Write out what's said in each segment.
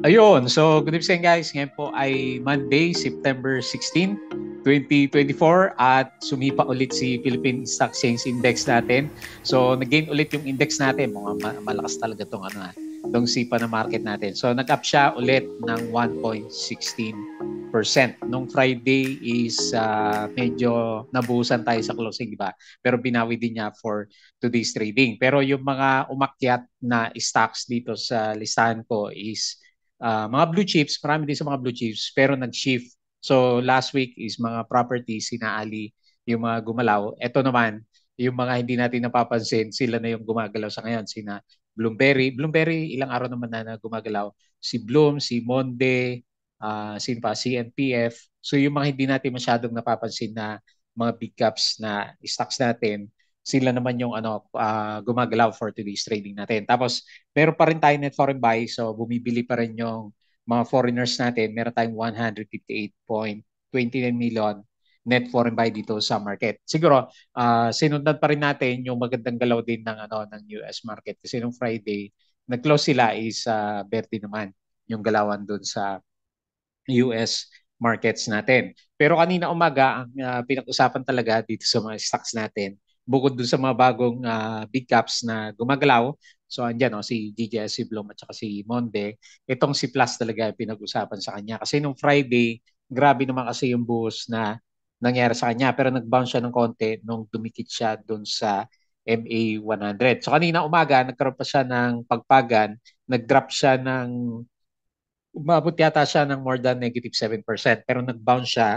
Ayun, so good evening guys. Ngayon po ay Monday, September 16, 2024 at sumipa ulit si Philippine Stock Exchange Index natin. So nag-gain ulit yung index natin. Mga malakas talaga tong ano, ah, tong sipa na market natin. So nag-up siya ulit ng 1.16%. Nung Friday is uh, medyo nabusan tayo sa closing, di ba? Pero binawi din niya for today's trading. Pero yung mga umakyat na stocks dito sa listahan ko is uh, mga blue chips, marami din sa mga blue chips, pero nag-shift. So last week is mga properties, sinaali yung mga gumalaw. Ito naman, yung mga hindi natin napapansin, sila na yung gumagalaw sa ngayon. Sina Bloomberry. Bloomberry, ilang araw naman na, gumagalaw. Si Bloom, si Monde, uh, sino pa, si NPF. So yung mga hindi natin masyadong napapansin na mga big caps na stocks natin, sila naman yung ano uh, gumagalaw for today's trading natin. Tapos meron pa rin tayo net foreign buy so bumibili pa rin yung mga foreigners natin. Meron tayong 158.29 million net foreign buy dito sa market. Siguro uh, sinundan pa rin natin yung magandang galaw din ng ano ng US market kasi nung Friday nag-close sila is uh, ah, Berti naman yung galawan doon sa US markets natin. Pero kanina umaga ang uh, pinag-usapan talaga dito sa mga stocks natin bukod dun sa mga bagong uh, big caps na gumagalaw. So andyan oh, si DJS, Blom at saka si Monde. Itong si Plus talaga yung pinag-usapan sa kanya. Kasi nung Friday, grabe naman kasi yung boost na nangyari sa kanya. Pero nag-bounce siya ng konti nung dumikit siya dun sa MA100. So kanina umaga, nagkaroon pa siya ng pagpagan. Nag-drop siya ng, umabot yata siya ng more than negative 7%. Pero nag-bounce siya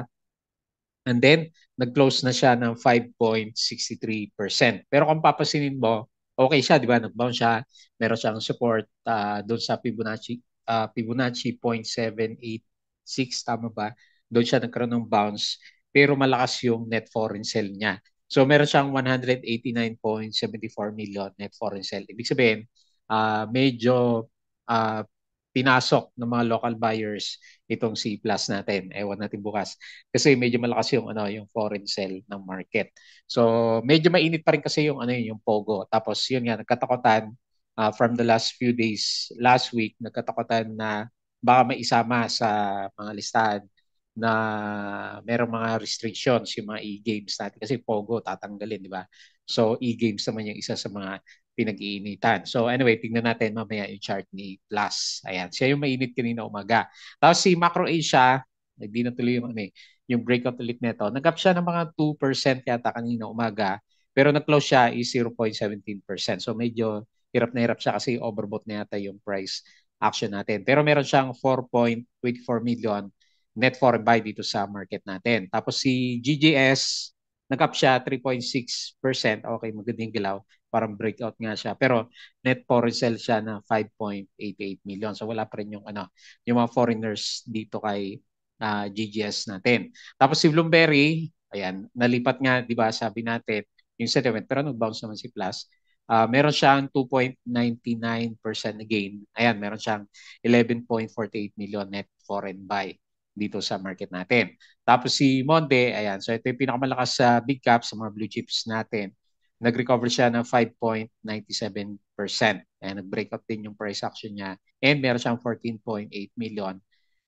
And then, nag-close na siya ng 5.63%. Pero kung papasinin mo, okay siya, di ba? Nag-bounce siya. Meron siyang support uh, doon sa Fibonacci, uh, Fibonacci 0.786, tama ba? Doon siya nagkaroon ng bounce. Pero malakas yung net foreign sell niya. So meron siyang 189.74 million net foreign sell. Ibig sabihin, uh, medyo uh, pinasok ng mga local buyers itong C plus natin. Ewan natin bukas. Kasi medyo malakas yung ano yung foreign sell ng market. So medyo mainit pa rin kasi yung ano yung Pogo. Tapos yun nga nagkatakutan uh, ah, from the last few days last week nagkatakutan na baka maisama sa mga listahan na merong mga restrictions yung mga e-games natin kasi Pogo tatanggalin, di ba? So e-games naman yung isa sa mga pinag-iinitan. So anyway, tingnan natin mamaya yung chart ni Plus. Ayan, siya yung mainit kanina umaga. Tapos si Macro Asia, hindi na tuloy yung, ano, eh, yung breakout ulit nito. Nag-up siya ng mga 2% yata kanina umaga, pero nag-close siya is 0.17%. So medyo hirap na hirap siya kasi overbought na yata yung price action natin. Pero meron siyang 4.24 million net foreign buy dito sa market natin. Tapos si GGS, nag-up siya 3.6%. Okay, magandang gilaw. Parang breakout nga siya. Pero net foreign sell siya na 5.88 million. So wala pa rin yung, ano, yung mga foreigners dito kay uh, ah, GGS natin. Tapos si Bloomberry, ayan, nalipat nga, di ba, sabi natin, yung settlement, pero nag-bounce naman si Plus. Uh, meron siyang 2.99% gain. Ayan, meron siyang 11.48 million net foreign buy dito sa market natin. Tapos si Monde, ayan, so ito yung pinakamalakas sa big cap sa mga blue chips natin. Nag-recover siya ng 5.97%. Ayan, nag-breakout din yung price action niya. And meron siyang 14.8 million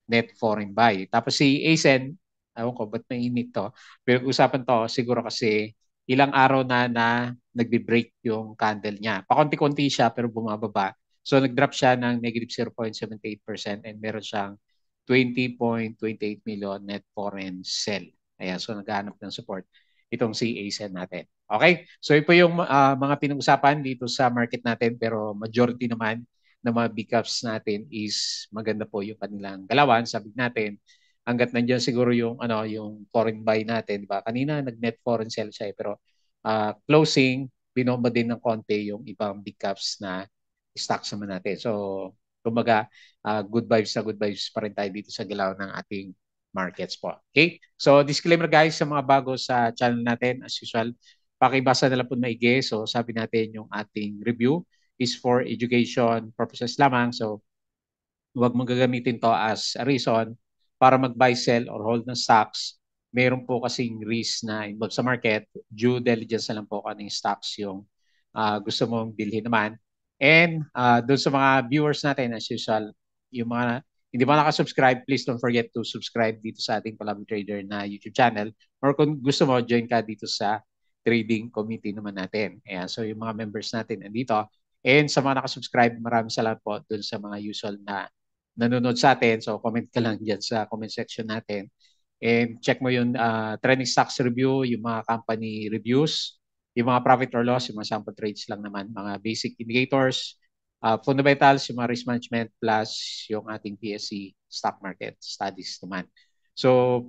net foreign buy. Tapos si ASEN, ayun ko ba't mainit to, Pero usapan to siguro kasi ilang araw na na nagbe-break yung candle niya. Pakunti-kunti siya pero bumababa. So nag-drop siya ng negative 0.78% and meron siyang 20.28 million net foreign sell. Ayan, so naghahanap ng support itong CA natin. Okay? So ito yung uh, mga pinag-usapan dito sa market natin pero majority naman ng mga big caps natin is maganda po yung kanilang galawan. Sabi natin, hanggat nandiyan siguro yung ano yung foreign buy natin, di ba? Kanina nag-net foreign sell siya eh, pero uh, closing binomba din ng konti yung ibang big caps na stocks naman natin. So, Kumbaga, uh, good vibes na good vibes pa rin tayo dito sa galaw ng ating markets po. Okay? So, disclaimer guys sa mga bago sa channel natin, as usual, pakibasa na lang po maigi. So, sabi natin yung ating review is for education purposes lamang. So, huwag mong gagamitin to as a reason para mag-buy, sell, or hold ng stocks. Meron po kasing risk na involved sa market. Due diligence na lang po kung ano yung stocks yung uh, gusto mong bilhin naman. And uh, doon sa mga viewers natin, as usual, yung mga hindi pa nakasubscribe, please don't forget to subscribe dito sa ating Palabi Trader na YouTube channel. Or kung gusto mo, join ka dito sa trading committee naman natin. Ayan, so yung mga members natin andito. And sa mga nakasubscribe, maraming salamat po doon sa mga usual na nanonood sa atin. So comment ka lang dyan sa comment section natin. And check mo yung uh, trending stocks review, yung mga company reviews, yung mga profit or loss, yung mga sample trades lang naman, mga basic indicators, uh, fundamentals, yung mga risk management, plus yung ating PSC stock market studies naman. So,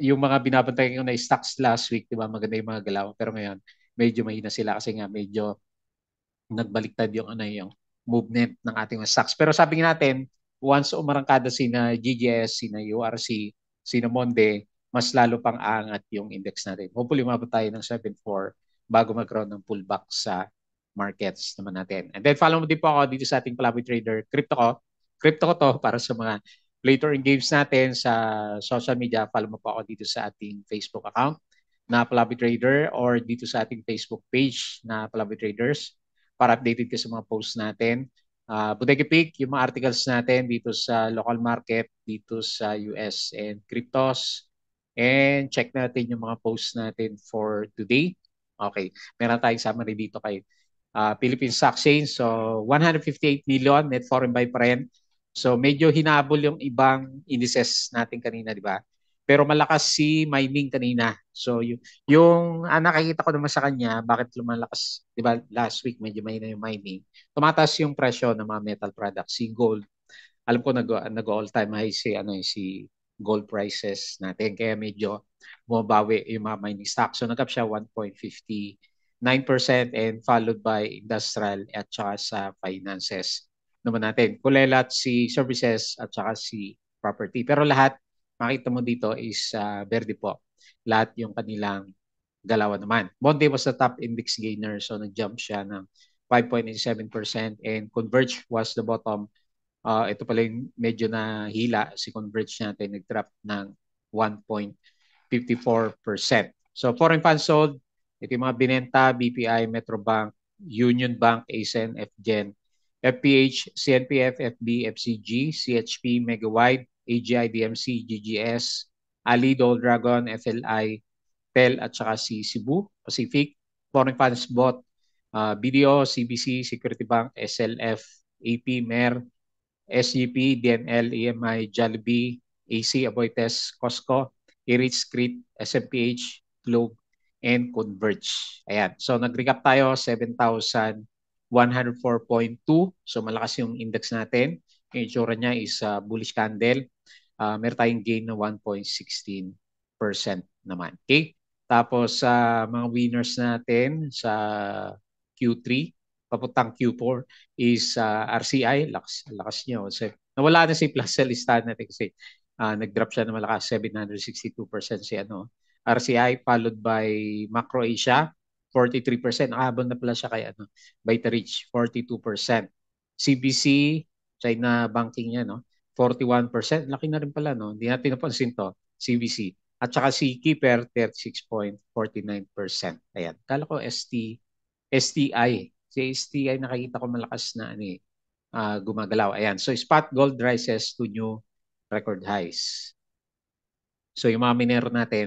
yung mga binabantayan ko na stocks last week, di ba, maganda yung mga galaw. Pero ngayon, medyo mahina sila kasi nga medyo nagbaliktad yung ano yung movement ng ating mga stocks. Pero sabi natin, once umarangkada sina GGS, sina URC, sina Monde, mas lalo pang angat yung index natin. Hopefully, umabot tayo ng 7.4 bago magkaroon ng pullback sa markets naman natin. And then follow mo din po ako dito sa ating Palaboy Trader Crypto ko. Crypto ko to para sa mga later in games natin sa social media. Follow mo po ako dito sa ating Facebook account na Palaboy Trader or dito sa ating Facebook page na Palaboy Traders para updated ka sa mga posts natin. Uh, Bodega Peak, yung mga articles natin dito sa local market, dito sa US and cryptos. And check natin yung mga posts natin for today Okay. Meron tayong summary dito kay uh, Philippine Stock Exchange. So 158 million net foreign buy pa So medyo hinabol yung ibang indices natin kanina, di ba? Pero malakas si mining kanina. So yung, yung ah, nakikita ko naman sa kanya, bakit lumalakas, di ba last week medyo mahina yung mining. Tumataas yung presyo ng mga metal products, si gold. Alam ko nag, nag all time high si, ano, eh, si gold prices natin. Kaya medyo bumabawi yung mga mining stock. So nag-up siya 1.59% and followed by industrial at saka sa finances naman natin. Kulelat si services at saka si property. Pero lahat, makita mo dito is uh, verde po. Lahat yung kanilang galaw naman. Monday was the top index gainer so nag-jump siya ng 5.87% and Converge was the bottom uh, ito pala yung medyo na hila si Converge natin nag-drop ng 1.54%. So foreign funds sold, ito yung mga binenta, BPI, Metrobank, Union Bank, ASEN, FGEN, FPH, CNPF, FB, FCG, CHP, Megawide, AGI, DMC, GGS, Alido, Dragon, FLI, TEL at saka si Cebu Pacific. Foreign funds bought uh, ah, BDO, CBC, Security Bank, SLF, AP, MER, SGP, e DNL, EMI, Jollibee, AC, Aboites, Costco, Erich Crete, SMPH, Globe, and Converge. Ayan. So nag-recap tayo, 7,104.2. So malakas yung index natin. Yung itsura niya is uh, bullish candle. Uh, meron tayong gain na 1.16% naman. Okay? Tapos sa uh, mga winners natin sa Q3, papuntang Q4 is uh, ah, RCI. Lakas, lakas niya. So, nawala na si Plaza natin kasi uh, nag-drop siya na malakas 762% si ano. RCI followed by Macro Asia 43%. Habang ah, na pala siya kay ano, Vitarich 42%. CBC China banking niya no 41%. Laki na rin pala no. Hindi natin napansin to CBC. At saka si Keeper 36.49%. Ayan. Kala ko ST STI Si ay nakikita ko malakas na ano, uh, gumagalaw. Ayan. So spot gold rises to new record highs. So yung mga miner natin,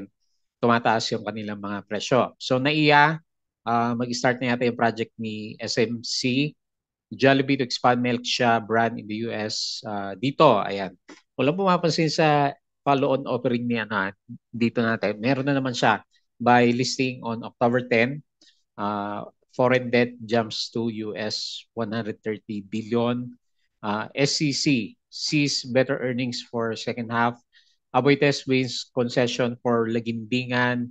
tumataas yung kanilang mga presyo. So naiya, uh, mag-start na yata yung project ni SMC Jollibee to expand milk siya brand in the US uh, ah, dito. Ayan. Wala pumapansin sa follow-on offering niya na dito natin. Meron na naman siya by listing on October 10. Uh, foreign debt jumps to US 130 billion. Uh, SEC sees better earnings for second half. Aboites wins concession for Lagimbingan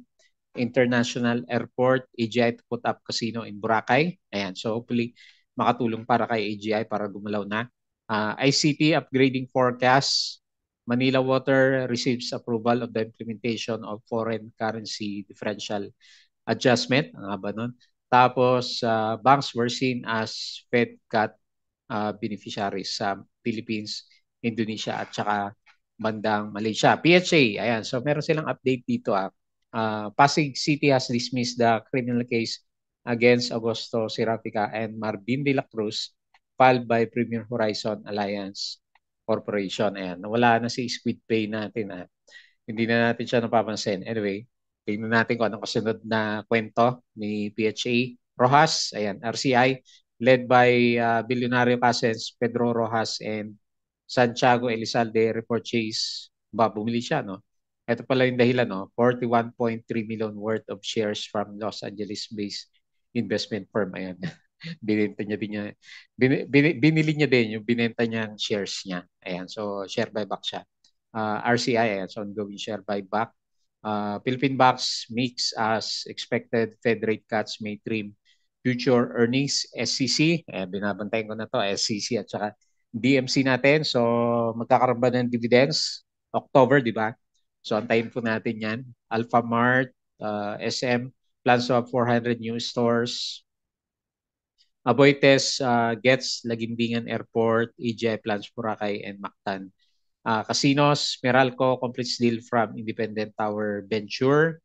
International Airport. AGI to put up casino in Boracay. Ayan, so hopefully makatulong para kay AGI para gumalaw na. Uh, ICT upgrading forecast. Manila Water receives approval of the implementation of foreign currency differential adjustment. Ang haba nun. Tapos, uh, banks were seen as Fed cut uh, beneficiaries sa Philippines, Indonesia, at saka bandang Malaysia. PHA, ayan. So, meron silang update dito. Ah. Uh, Pasig City has dismissed the criminal case against Augusto Siratica and Marvin de la Cruz filed by Premier Horizon Alliance Corporation. Ayan. Wala na si Squid Pay natin. Ah. Hindi na natin siya napapansin. Anyway, Tingnan natin kung anong kasunod na kwento ni PHA. Rojas, ayan, RCI, led by uh, ah, Billionario Casens, Pedro Rojas, and Santiago Elizalde repurchase. Ba, bumili siya, no? Ito pala yung dahilan, no? 41.3 million worth of shares from Los Angeles-based investment firm. Ayan. binenta niya din niya. Bin, bin, binili niya din yung binenta niyang shares niya. Ayan. So, share buyback siya. Uh, ah, RCI, ayan. So, ongoing share buyback Uh, Philippine banks mix as expected Fed rate cuts may trim future earnings, SCC. Eh, binabantayan ko na to, SCC at saka DMC natin. So magkakaroon ba ng dividends? October, di ba? So antayin po natin yan. Alpha Mart, uh, SM, plans to 400 new stores. Aboytes, uh, gets Lagindingan Airport, EJ plans Boracay, and Mactan uh, ah, Casinos, Meralco, Complete Deal from Independent Tower Venture,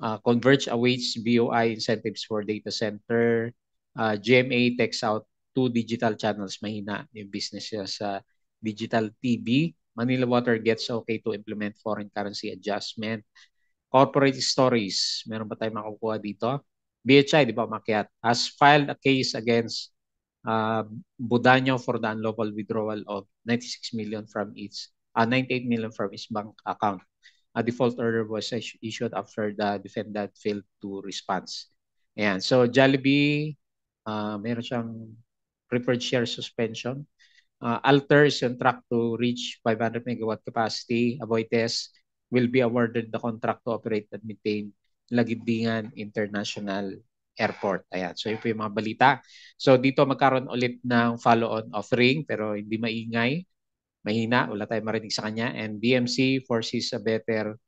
uh, Converge awaits BOI incentives for data center, uh, ah, GMA takes out two digital channels, mahina yung business niya sa digital TV, Manila Water gets okay to implement foreign currency adjustment, corporate stories, meron ba tayong makukuha dito? BHI, di ba, umakyat, has filed a case against uh, Budanyo for the unlawful withdrawal of 96 million from its uh, ah, 98 million from his bank account. A default order was issued after the defendant failed to respond. Ayan. So Jollibee, uh, meron siyang preferred share suspension. Uh, alters is on track to reach 500 megawatt capacity. Aboites will be awarded the contract to operate and maintain Lagindingan International Airport. Ayan. So yun po yung mga balita. So dito magkaroon ulit ng follow-on offering pero hindi maingay mahina, wala tayong marinig sa kanya. And BMC foresees a better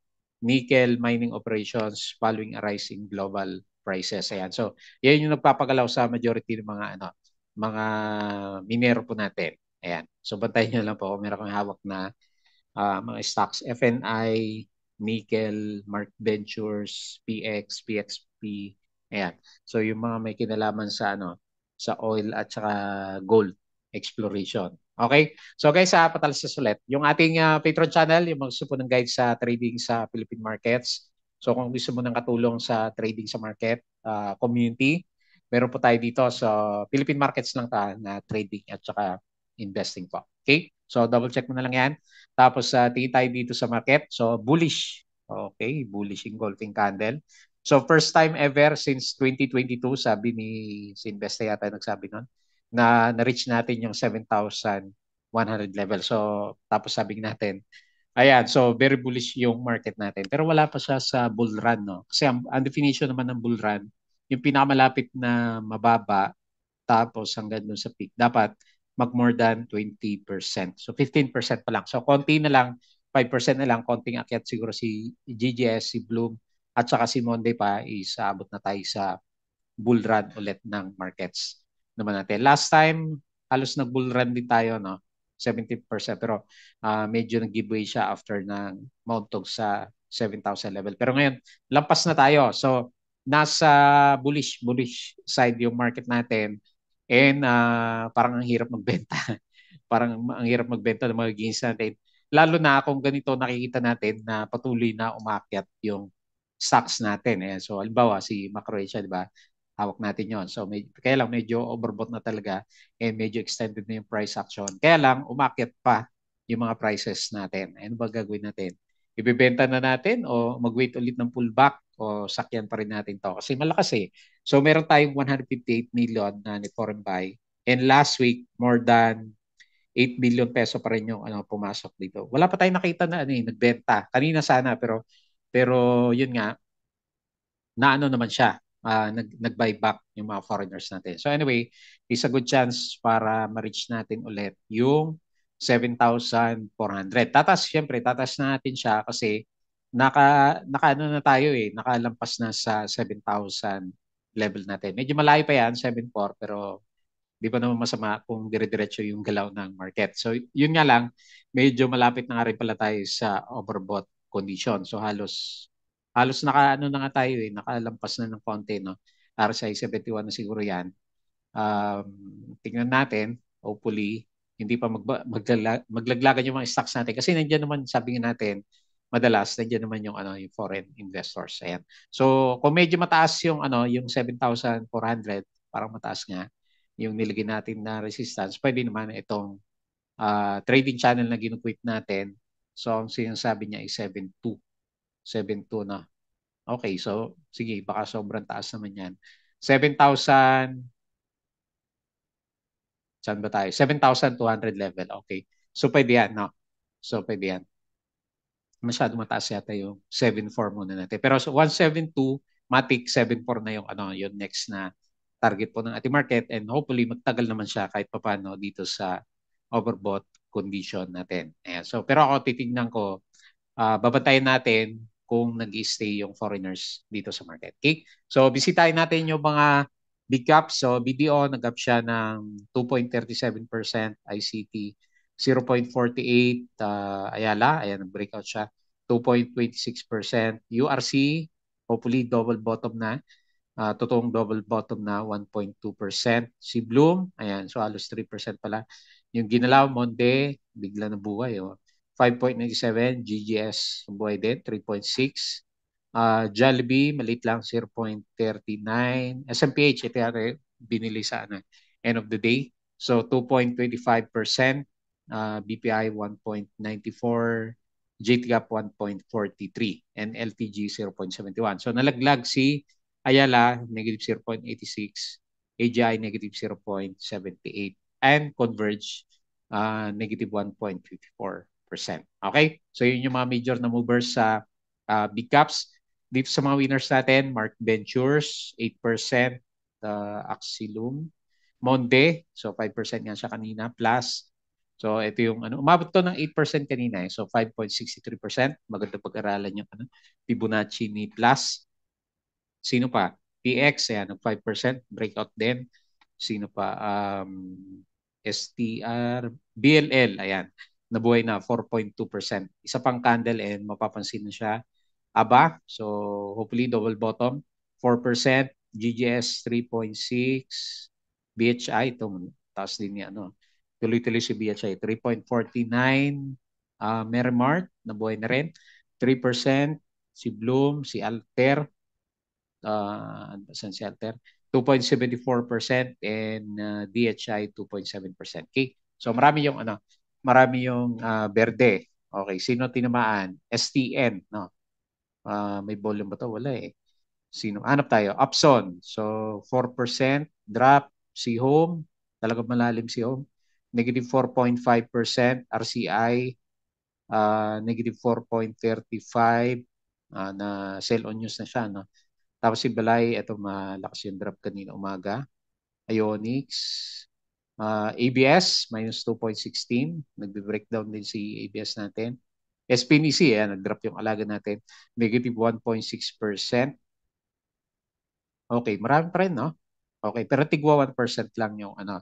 nickel mining operations following a rise global prices. Ayan. So, yan yung nagpapagalaw sa majority ng mga ano, mga minero po natin. Ayan. So, bantayan niyo lang po kung meron kang hawak na uh, mga stocks. FNI, Nickel, Mark Ventures, PX, PXP. Ayan. So, yung mga may kinalaman sa ano, sa oil at saka gold exploration. Okay? So guys, uh, ah, patalisis ulit. Yung ating uh, Patreon channel, yung mga ng guide sa trading sa Philippine markets. So kung gusto mo ng katulong sa trading sa market uh, community, meron po tayo dito sa so, Philippine markets lang ta na trading at saka investing po. Okay? So double check mo na lang yan. Tapos uh, tingin tayo dito sa market. So bullish. Okay, bullish engulfing candle. So first time ever since 2022, sabi ni si Investa yata nagsabi noon na na-reach natin yung 7,100 level. So, tapos sabing natin, ayan, so very bullish yung market natin. Pero wala pa siya sa bull run, no? Kasi ang, ang definition naman ng bull run, yung pinakamalapit na mababa, tapos hanggang dun sa peak, dapat mag more than 20%. So 15% pa lang. So konti na lang, 5% na lang, konting akyat siguro si GGS, si Bloom, at saka si Monday pa is aabot na tayo sa bull run ulit ng markets naman natin. Last time, halos nag-bull run din tayo, no? 70%. Pero uh, medyo nag-giveaway siya after ng mountog sa 7,000 level. Pero ngayon, lampas na tayo. So, nasa bullish, bullish side yung market natin. And uh, parang ang hirap magbenta. parang ang hirap magbenta ng mga gains natin. Lalo na kung ganito nakikita natin na patuloy na umakyat yung stocks natin. Ayan. Eh, so, halimbawa, si Macroesia, di ba? hawak natin yon. So may, kaya lang medyo overbought na talaga and eh, medyo extended na yung price action. Kaya lang umakyat pa yung mga prices natin. Ano ba gagawin natin? Ibebenta na natin o mag-wait ulit ng pullback o sakyan pa rin natin to kasi malakas eh. So meron tayong 158 million na ni foreign buy and last week more than 8 billion peso pa rin yung ano pumasok dito. Wala pa tayong nakita na ano eh, nagbenta. Kanina sana pero pero yun nga na ano naman siya uh, nag nag-buyback yung mga foreigners natin. So anyway, it's a good chance para ma-reach natin ulit yung 7,400. Tatas, syempre, tatas na natin siya kasi naka, naka ano na tayo eh, nakalampas na sa 7,000 level natin. Medyo malayo pa yan, 7,400, pero di ba naman masama kung dire-diretso yung galaw ng market. So yun nga lang, medyo malapit na nga rin pala tayo sa overbought condition. So halos halos naka ano na nga tayo eh, nakalampas na ng konti no. RSI 71 na siguro 'yan. Um, tingnan natin, hopefully hindi pa mag maglala, maglaglagan yung mga stocks natin kasi nandiyan naman sabi natin madalas nandiyan naman yung ano yung foreign investors ayan. So kung medyo mataas yung ano yung 7,400 parang mataas nga yung nilagay natin na resistance pwede naman itong uh, trading channel na ginukwit natin So ang sinasabi niya ay 7.2 7.2 na. Okay, so sige, baka sobrang taas naman yan. 7,000 Saan ba tayo? 7,200 level. Okay. So pwede yan, no? So pwede yan. Masyado mataas yata yung 7.4 muna natin. Pero so 172, matik 7.4 na yung ano, yung next na target po ng ating market and hopefully magtagal naman siya kahit papano dito sa overbought condition natin. Ayan. So pero ako titingnan ko uh, babantayan natin kung nag stay yung foreigners dito sa market. Okay? So, bisitahin natin yung mga big caps. So, BDO, nag-up siya ng 2.37%, ICT 0.48, uh, Ayala, ayan, breakout siya, 2.26%, URC, hopefully double bottom na, uh, totoong double bottom na 1.2%. Si Bloom, ayan, so alos 3% pala. Yung ginalaw, Monday, bigla na buhay. Oh. 5.97, GGS buhay din, 3.6. Uh, ah, Jollibee, malit lang, 0.39. SMPH, ito yata binili sa ano, end of the day. So 2.25%, uh, BPI 1.94, JTGAP 1.43, and LTG 0.71. So nalaglag si Ayala, negative 0.86, AGI negative 0.78, and Converge, uh, ah, 1.54. Okay? So yun yung mga major na movers sa uh, big caps. Dito sa mga winners natin, Mark Ventures, 8%, uh, Axilum, Monde, so 5% nga siya kanina, plus. So ito yung ano, umabot to ng 8% kanina eh. So 5.63%, maganda pag-aralan yung ano, Fibonacci ni Plus. Sino pa? PX, ayan, 5%, breakout din. Sino pa? Um, STR, BLL, ayan nabuhay na 4.2%. Isa pang candle and mapapansin na siya aba. So hopefully double bottom 4%, GGS 3.6, BHI ito taas din niya ano. Tuloy-tuloy si BHI 3.49, uh, Merrimart nabuhay na rin 3%, si Bloom, si Alter uh, ah, saan si Alter? 2.74% and uh, DHI 2.7%. Okay? So marami yung ano, marami yung uh, berde. Okay, sino tinamaan? STN, no? Uh, may volume ba to? Wala eh. Sino? Hanap tayo. Upson. So, 4% drop. Si Home. Talagang malalim si Home. Negative 4.5%. RCI. Uh, negative 4.35. Uh, ah, na sell on news na siya, no? Tapos si Balay, ito malakas yung drop kanina umaga. Ionix, Uh, ah, ABS, minus 2.16. Nagbe-breakdown din si ABS natin. SPNC, e eh, nag-drop yung alaga natin. Negative 1.6%. Okay, marami pa rin, no? Okay, pero tigwa 1% lang yung ano,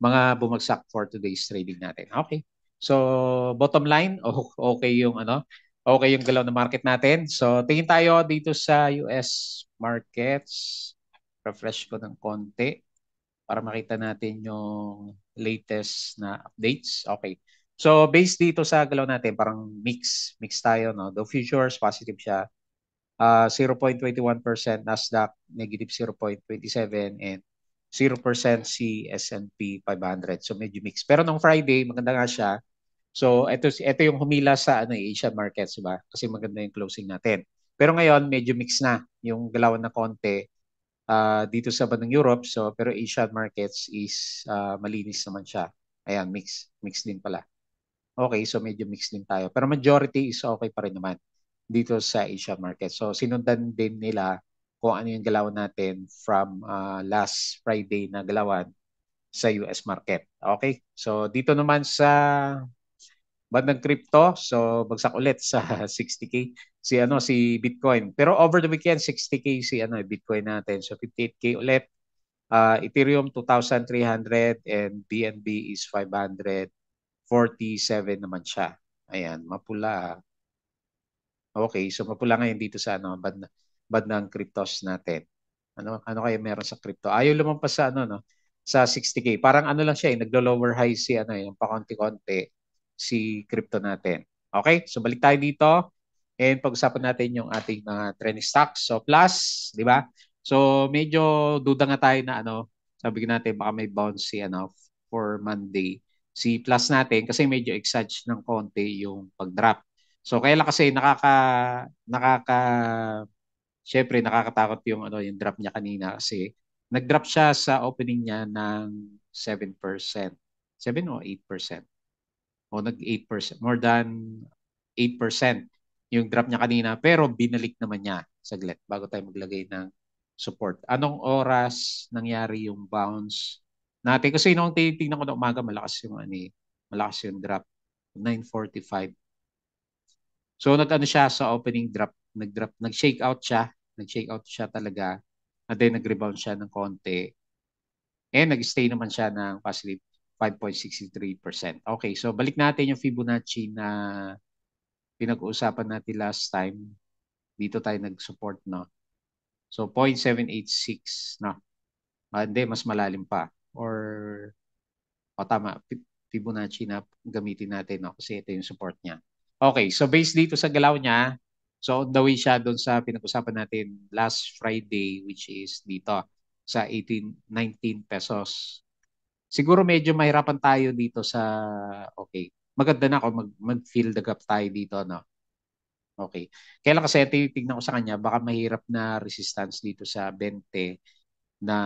mga bumagsak for today's trading natin. Okay. So, bottom line, okay yung ano, okay yung galaw ng market natin. So, tingin tayo dito sa US markets. Refresh ko ng konti para makita natin yung latest na updates. Okay. So based dito sa galaw natin, parang mix. Mix tayo. No? The futures, positive siya. Uh, ah, 0.21% Nasdaq, negative 0.27 and 0% si S&P 500. So medyo mix. Pero nung Friday, maganda nga siya. So ito, ito yung humila sa ano, eh, Asian markets, di ba? Kasi maganda yung closing natin. Pero ngayon, medyo mix na yung galaw na konti uh, dito sa bandang Europe. So, pero Asian markets is uh, malinis naman siya. Ayan, mix. Mix din pala. Okay, so medyo mix din tayo. Pero majority is okay pa rin naman dito sa Asian market. So, sinundan din nila kung ano yung galaw natin from uh, last Friday na galawan sa US market. Okay? So, dito naman sa bandang crypto, so bagsak ulit sa 60k si ano si Bitcoin. Pero over the weekend 60k si ano eh, Bitcoin natin. So 58k ulit. Uh, Ethereum 2300 and BNB is 547 naman siya. Ayan, mapula. Okay, so mapula ngayon dito sa ano band bandang cryptos natin. Ano ano kaya meron sa crypto? Ayaw lumampas sa ano no sa 60k. Parang ano lang siya eh, naglo-lower high si ano eh, yung pakonti-konti si crypto natin. Okay? So balik tayo dito and pag-usapan natin yung ating mga uh, trending stocks. So plus, di ba? So medyo duda nga tayo na ano, sabi natin baka may bounce si ano for Monday. Si plus natin kasi medyo exage ng konti yung pag-drop. So kaya lang kasi nakaka nakaka syempre nakakatakot yung ano yung drop niya kanina kasi nag-drop siya sa opening niya ng 7%. 7 o 8% o nag 8%, more than 8% yung drop niya kanina pero binalik naman niya saglit bago tayo maglagay ng support. Anong oras nangyari yung bounce natin? Kasi nung tinitingnan ko na umaga malakas yung ano, eh, malakas yung drop 9.45. So nag-ano siya sa opening drop, nag-drop, nag-shake out siya, nag-shake out siya talaga. And then nag-rebound siya ng konti. And nag-stay naman siya ng positive 5.63%. Okay, so balik natin yung Fibonacci na pinag-uusapan natin last time. Dito tayo nag-support, no? So, 0.786, no? Ah, hindi, mas malalim pa. Or, o tama, Fibonacci na gamitin natin, no? Kasi ito yung support niya. Okay, so based dito sa galaw niya, so on the way siya doon sa pinag-usapan natin last Friday, which is dito, sa 18, 19 pesos siguro medyo mahirapan tayo dito sa okay. Maganda na ako mag mag-fill the gap tayo dito no. Okay. Kaya lang kasi titingnan ko sa kanya baka mahirap na resistance dito sa 20 na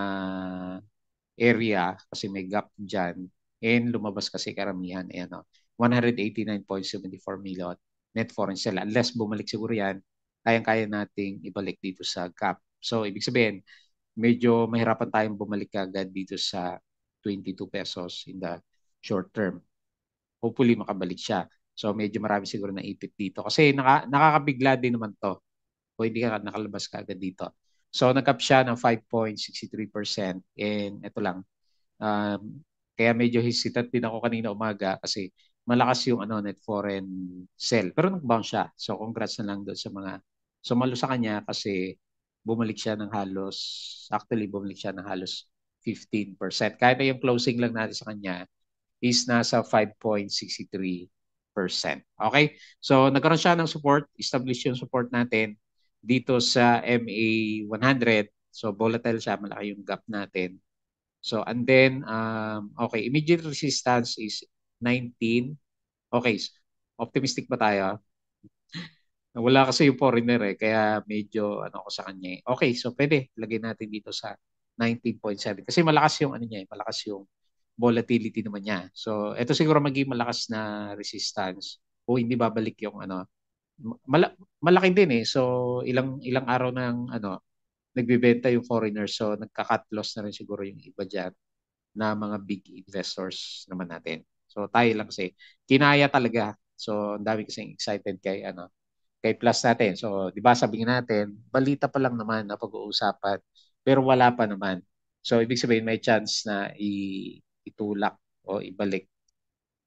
area kasi may gap diyan and lumabas kasi karamihan eh ano 189.74 milot net foreign sale unless bumalik siguro yan kayang-kaya nating ibalik dito sa gap. So ibig sabihin medyo mahirapan tayong bumalik agad dito sa 22 pesos in the short term. Hopefully makabalik siya. So medyo marami siguro na ipit dito. Kasi naka, nakakabigla din naman to. O hindi ka nakalabas ka agad dito. So nag-up siya ng 5.63% and ito lang. Um, kaya medyo hesitant din ako kanina umaga kasi malakas yung ano net foreign sell. Pero nag-bounce siya. So congrats na lang doon sa mga sumalo sa kanya kasi bumalik siya ng halos actually bumalik siya ng halos 15%. Kaya na yung closing lang natin sa kanya is nasa 5.63%. Okay? So nagkaroon siya ng support, establish yung support natin dito sa MA 100. So volatile siya, malaki yung gap natin. So and then um okay, immediate resistance is 19. Okay. Optimistic ba tayo? Wala kasi yung foreigner eh, kaya medyo ano ko sa kanya. Eh. Okay, so pwede. Lagay natin dito sa 19.7. Kasi malakas yung ano niya, eh, malakas yung volatility naman niya. So, ito siguro magiging malakas na resistance o hindi babalik yung ano. Mal- malaki din eh. So, ilang ilang araw nang ano nagbebenta yung foreigners. So, nagka-cut loss na rin siguro yung iba diyan na mga big investors naman natin. So, tayo lang kasi kinaya talaga. So, ang dami kasi excited kay ano kay Plus natin. So, di ba sabihin natin, balita pa lang naman na pag-uusapan pero wala pa naman. So ibig sabihin may chance na itulak o ibalik.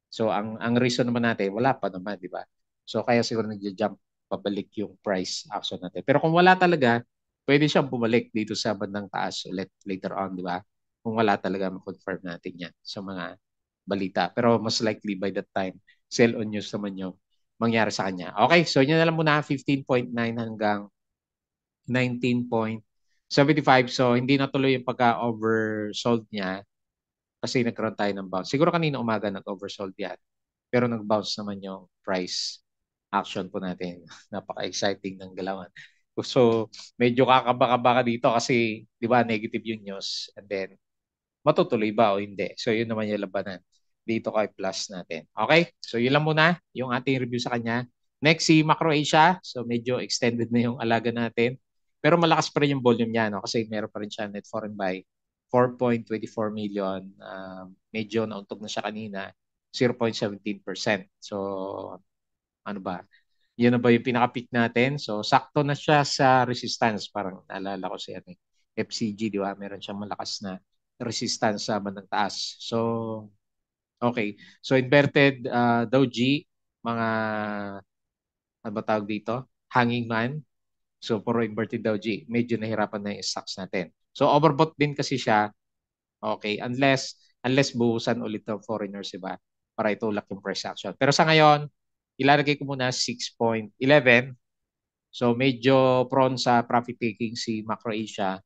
So ang ang reason naman natin, wala pa naman, di ba? So kaya siguro nagja-jump pabalik yung price action natin. Pero kung wala talaga, pwede siyang bumalik dito sa bandang taas ulit later on, di ba? Kung wala talaga, ma-confirm natin yan sa mga balita. Pero most likely by that time, sell on news naman yung mangyari sa kanya. Okay, so yun na lang muna, 15.9 hanggang 19. 75. So, hindi natuloy yung pagka-oversold niya kasi nagkaroon tayo ng bounce. Siguro kanina umaga nag-oversold yan. Pero nag-bounce naman yung price action po natin. Napaka-exciting ng galawan. So, medyo kakaba-kaba ka dito kasi, di ba, negative yung news. And then, matutuloy ba o hindi? So, yun naman yung labanan dito kay Plus natin. Okay? So, yun lang muna yung ating review sa kanya. Next, si Macro Asia. So, medyo extended na yung alaga natin. Pero malakas pa rin yung volume niya, no? Kasi meron pa rin siya net foreign buy. 4.24 million. Uh, medyo nauntog na siya kanina. 0.17%. So, ano ba? Yun na ba yung pinaka-peak natin? So, sakto na siya sa resistance. Parang naalala ko si ano, eh, FCG, di ba? Meron siyang malakas na resistance sa bandang taas. So, okay. So, inverted uh, Dow mga ano ba tawag dito? Hanging man, So puro inverted daw G. Medyo nahirapan na yung stocks natin. So overbought din kasi siya. Okay, unless unless buhusan ulit ng foreigners, iba para itulak yung price action. Pero sa ngayon, ilalagay ko muna 6.11. So medyo prone sa profit taking si Macro Asia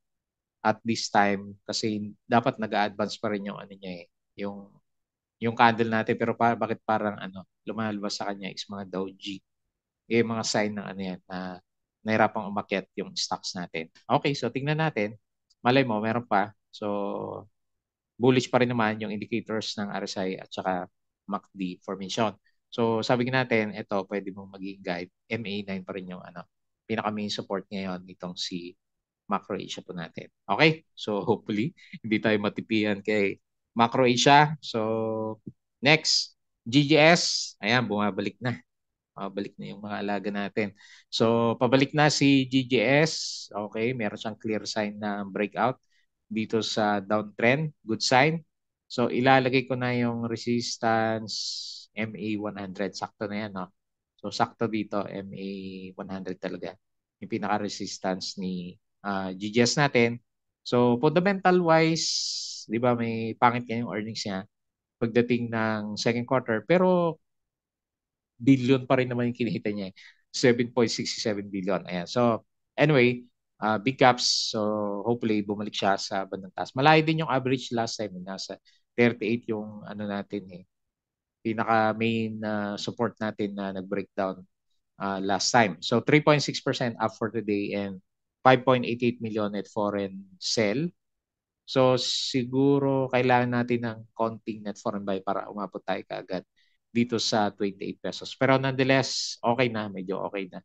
at this time kasi dapat nag-advance pa rin yung ano niya eh, yung yung candle natin pero pa, bakit parang ano lumalabas sa kanya is mga Dow Eh mga sign ng ano yan na nahirapang umakyat yung stocks natin. Okay, so tingnan natin. Malay mo, meron pa. So, bullish pa rin naman yung indicators ng RSI at saka MACD formation. So, sabi natin, ito, pwede mong maging guide. MA9 pa rin yung ano, pinaka main support ngayon nitong si Macro Asia po natin. Okay? So, hopefully, hindi tayo matipian kay Macro Asia. So, next, GGS. Ayan, bumabalik na. Pabalik na yung mga alaga natin. So, pabalik na si GGS. Okay, meron siyang clear sign na breakout dito sa downtrend. Good sign. So, ilalagay ko na yung resistance MA100. Sakto na yan, no? So, sakto dito, MA100 talaga. Yung pinaka-resistance ni uh, ah, GGS natin. So, fundamental-wise, di ba, may pangit yan yung earnings niya pagdating ng second quarter. Pero billion pa rin naman yung kinita niya. 7.67 eh. billion. Ayan. So, anyway, uh, big caps. So, hopefully, bumalik siya sa bandang taas. Malayo din yung average last time. Eh. Nasa 38 yung ano natin eh. Pinaka main uh, support natin na nag-breakdown uh, last time. So, 3.6% up for today and 5.88 million at foreign sell. So, siguro kailangan natin ng konting net foreign buy para umabot tayo kaagad dito sa 28 pesos. Pero nonetheless, okay na, medyo okay na.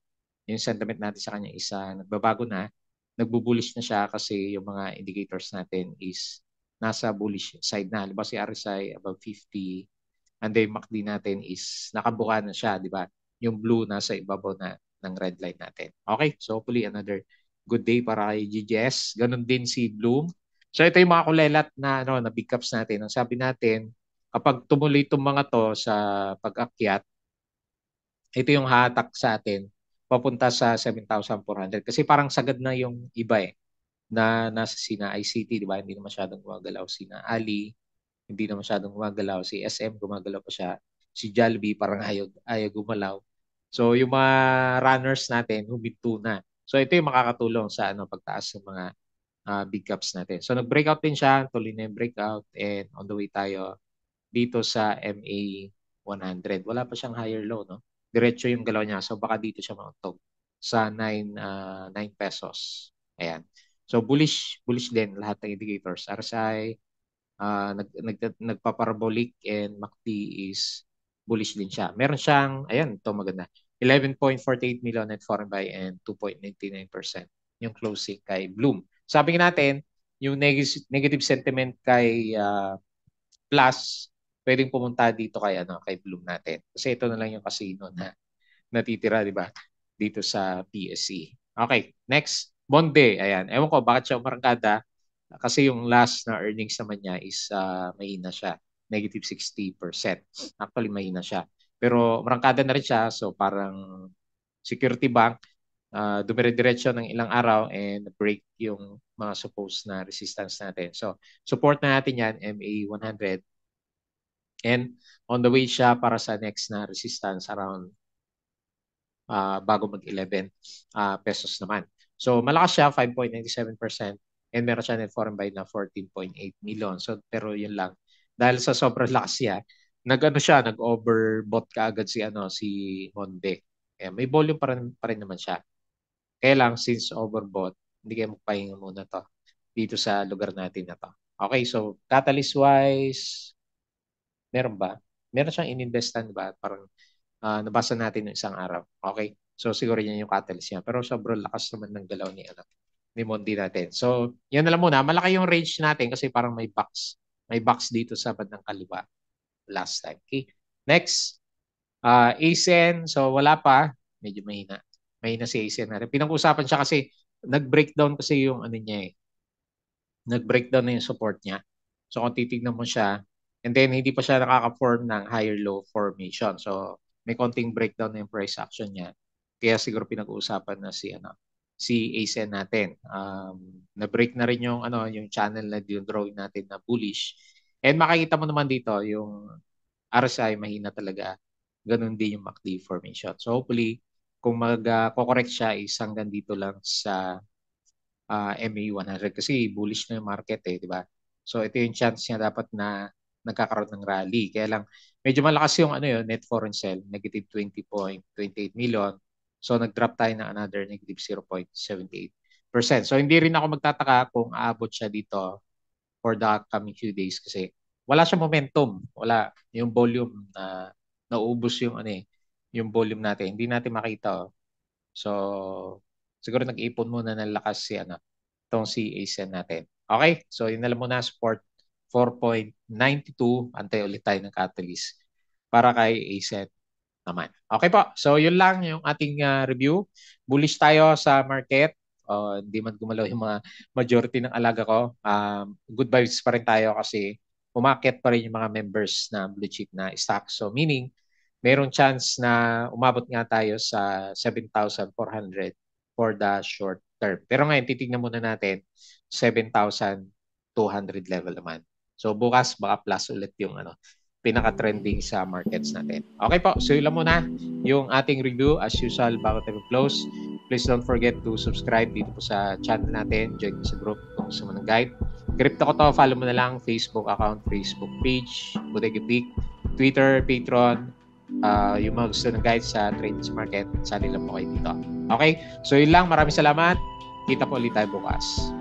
Yung sentiment natin sa kanya isa, nagbabago na, nagbubulish na siya kasi yung mga indicators natin is nasa bullish side na. Halimbawa si RSI above 50 and then MACD natin is nakabuka na siya, di ba? Yung blue nasa ibabaw na ng red line natin. Okay, so hopefully another good day para kay GGS. Ganon din si Bloom. So ito yung mga kulelat na ano na big caps natin. Ang sabi natin, kapag tumuloy itong mga to sa pag-akyat, ito yung hatak sa atin papunta sa 7,400 kasi parang sagad na yung iba eh na nasa sina ICT, di ba? Hindi na masyadong gumagalaw sina Ali, hindi na masyadong gumagalaw si SM, gumagalaw pa siya. Si Jalby parang ayaw, ayaw gumalaw. So yung mga runners natin huminto na. So ito yung makakatulong sa ano pagtaas ng mga uh, big caps natin. So nag-breakout din siya, tuloy na yung breakout and on the way tayo dito sa MA 100. Wala pa siyang higher low, no? Diretso yung galaw niya. So baka dito siya mauntog sa 9 uh, 9 pesos. Ayan. So bullish bullish din lahat ng indicators. RSI uh, ah, nag, nag nagpaparabolic and MACD is bullish din siya. Meron siyang ayan, to maganda. 11.48 million net foreign buy and 2.99% yung closing kay Bloom. Sabi natin, yung neg- negative sentiment kay uh, Plus pwedeng pumunta dito kay ano kay Bloom natin. Kasi ito na lang yung casino na natitira, di ba? Dito sa PSE. Okay, next, Bonde. Ayan, ewan ko bakit siya umarangkada kasi yung last na earnings naman niya is uh, mahina siya. Negative 60%. Actually, mahina siya. Pero marangkada na rin siya. So parang security bank, uh, ah, dumire-diretso ng ilang araw and break yung mga supposed na resistance natin. So support na natin yan, MA100 And on the way siya para sa next na resistance around uh, bago mag-11 uh, ah, pesos naman. So malakas siya, 5.97%. And meron siya net foreign buy na 14.8 million. So pero yun lang. Dahil sa sobrang lakas niya, nag-ano siya, nag-overbought ka agad si, ano, si Honda. Eh, may volume pa rin, pa rin naman siya. Kaya lang, since overbought, hindi kayo magpahinga muna to dito sa lugar natin na to. Okay, so catalyst-wise, Meron ba? Meron siyang ininvestan ba? Parang uh, nabasa natin yung isang araw. Okay? So siguro yan yung catalyst niya. Pero sobrang lakas naman ng galaw ni ano, ni Mondi natin. So yan na lang muna. Malaki yung range natin kasi parang may box. May box dito sa bandang kaliwa last time. Okay? Next, uh, ASEN. So wala pa. Medyo mahina. Mahina si ASEN natin. Pinag-usapan siya kasi nag-breakdown kasi yung ano niya eh. Nag-breakdown na yung support niya. So kung titignan mo siya, And then, hindi pa siya nakaka-form ng higher-low formation. So, may konting breakdown na yung price action niya. Kaya siguro pinag-uusapan na si ano, si ASEN natin. Um, na-break na rin yung ano, yung channel na yung drawing natin na bullish. And makikita mo naman dito yung RSI mahina talaga. Ganun din yung MACD formation. So hopefully kung mag-correct ah, siya is hanggang dito lang sa uh, ah, MA100 kasi bullish na yung market eh, di ba? So ito yung chance niya dapat na nagkakaroon ng rally. Kaya lang, medyo malakas yung ano yun, net foreign sell, negative 20.28 million. So nag-drop tayo ng another negative 0.78%. So hindi rin ako magtataka kung aabot siya dito for the coming few days kasi wala siyang momentum. Wala yung volume na naubos yung ano eh, yung volume natin. Hindi natin makita. Oh. So siguro nag-ipon muna ng lakas si ano, tong si Asian natin. Okay? So yun na lang muna support 4.92. Antay ulit tayo ng catalyst para kay ASET naman. Okay po. So yun lang yung ating uh, review. Bullish tayo sa market. Uh, hindi man gumalaw yung mga majority ng alaga ko. Um, good vibes pa rin tayo kasi umakit pa rin yung mga members na blue chip na stock. So meaning, merong chance na umabot nga tayo sa 7,400 for the short term. Pero ngayon, titignan muna natin 7,200 level naman So bukas baka plus ulit yung ano pinaka-trending sa markets natin. Okay po, so yun lang muna yung ating review. As usual, bago tayo close, please don't forget to subscribe dito po sa channel natin. Join sa group kung gusto mo ng guide. Crypto ko to, follow mo na lang Facebook account, Facebook page, Bodega Peak, Twitter, Patreon, uh, yung mga gusto ng guide sa trades market, sali lang po kayo dito. Okay? So yun lang. Maraming salamat. Kita po ulit tayo bukas.